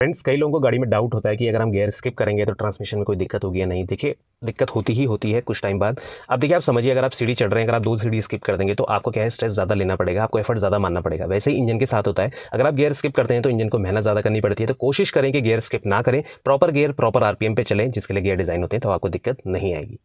friends कई लोगों को गाड़ी में डाउट होता है कि अगर हम गेयर स्किप करेंगे तो ट्रांसमिशन में कोई दिक्कत होगी या नहीं देखिए दिक्कत होती ही होती है कुछ टाइम बाद अब देखिए आप समझिए अगर आप सीढ़ी चढ़ रहे हैं अगर आप दो सीढ़ी स्किप कर देंगे तो आपको क्या है स्ट्रेस ज़्यादा लेना पड़ेगा आपको एफर्ट ज़्यादा मानना पड़ेगा वैसे ही इंजन के साथ होता है अगर आप गेयर स्किप करते हैं तो इंजन को मेहनत ज़्यादा करनी पड़ती है तो कोशिश करें कि गेयर स्किप ना करें प्रॉपर गेयर प्रॉपर आरपीएम पे चलें जिसके लिए गेयर डिज़ाइन होते हैं तो आपको दिक्कत नहीं आएगी